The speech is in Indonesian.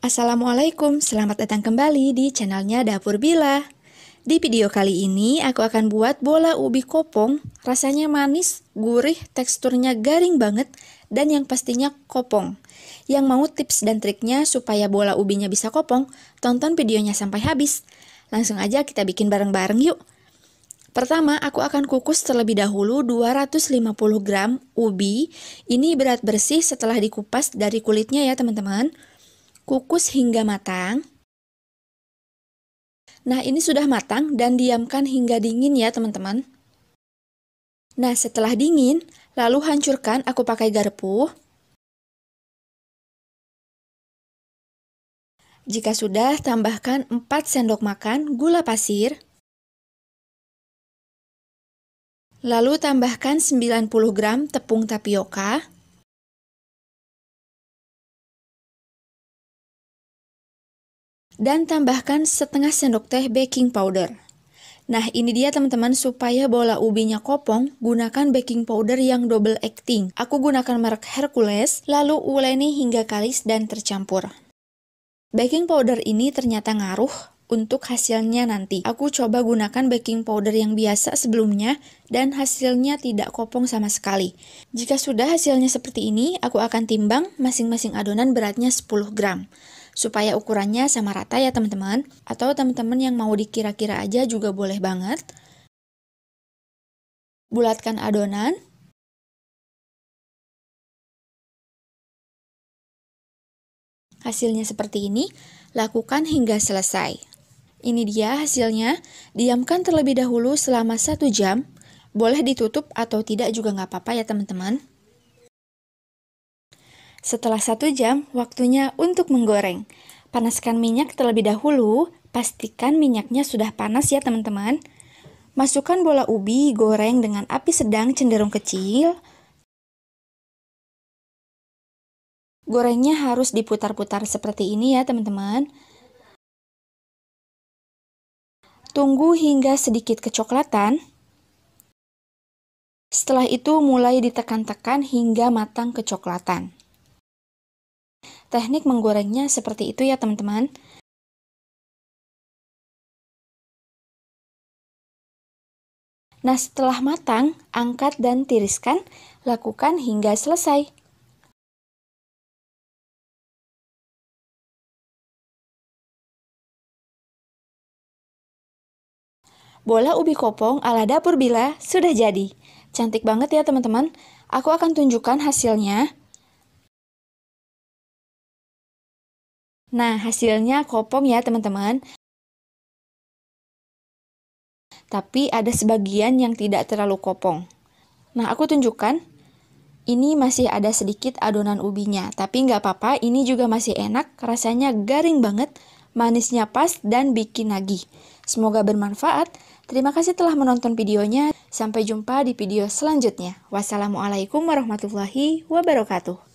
Assalamualaikum, selamat datang kembali di channelnya Dapur Bila. Di video kali ini aku akan buat bola ubi kopong, rasanya manis, gurih, teksturnya garing banget, dan yang pastinya kopong. Yang mau tips dan triknya supaya bola ubinya bisa kopong, tonton videonya sampai habis. Langsung aja kita bikin bareng-bareng yuk. Pertama, aku akan kukus terlebih dahulu 250 gram ubi. Ini berat bersih setelah dikupas dari kulitnya ya teman-teman. Kukus hingga matang. Nah, ini sudah matang dan diamkan hingga dingin ya, teman-teman. Nah, setelah dingin, lalu hancurkan aku pakai garpu. Jika sudah, tambahkan 4 sendok makan gula pasir. Lalu tambahkan 90 gram tepung tapioka. dan tambahkan setengah sendok teh baking powder. Nah, ini dia teman-teman, supaya bola ubinya kopong, gunakan baking powder yang double acting. Aku gunakan merek Hercules, lalu uleni hingga kalis dan tercampur. Baking powder ini ternyata ngaruh untuk hasilnya nanti. Aku coba gunakan baking powder yang biasa sebelumnya dan hasilnya tidak kopong sama sekali. Jika sudah hasilnya seperti ini, aku akan timbang masing-masing adonan beratnya 10 gram supaya ukurannya sama rata ya teman-teman. Atau teman-teman yang mau dikira-kira aja juga boleh banget. Bulatkan adonan. Hasilnya seperti ini, lakukan hingga selesai. Ini dia hasilnya, diamkan terlebih dahulu selama satu jam, boleh ditutup atau tidak juga nggak apa-apa ya teman-teman. Setelah satu jam, waktunya untuk menggoreng. Panaskan minyak terlebih dahulu, pastikan minyaknya sudah panas ya teman-teman. Masukkan bola ubi goreng dengan api sedang cenderung kecil. Gorengnya harus diputar-putar seperti ini ya teman-teman. Tunggu hingga sedikit kecoklatan. Setelah itu mulai ditekan-tekan hingga matang kecoklatan. Teknik menggorengnya seperti itu ya teman-teman. Nah setelah matang, angkat dan tiriskan, lakukan hingga selesai. Bola ubi kopong ala dapur bila sudah jadi. Cantik banget ya teman-teman. Aku akan tunjukkan hasilnya. Nah, hasilnya kopong ya teman-teman. Tapi ada sebagian yang tidak terlalu kopong. Nah, aku tunjukkan. Ini masih ada sedikit adonan ubinya, tapi nggak apa-apa, ini juga masih enak, rasanya garing banget, manisnya pas, dan bikin nagih. Semoga bermanfaat. Terima kasih telah menonton videonya. Sampai jumpa di video selanjutnya. Wassalamualaikum warahmatullahi wabarakatuh.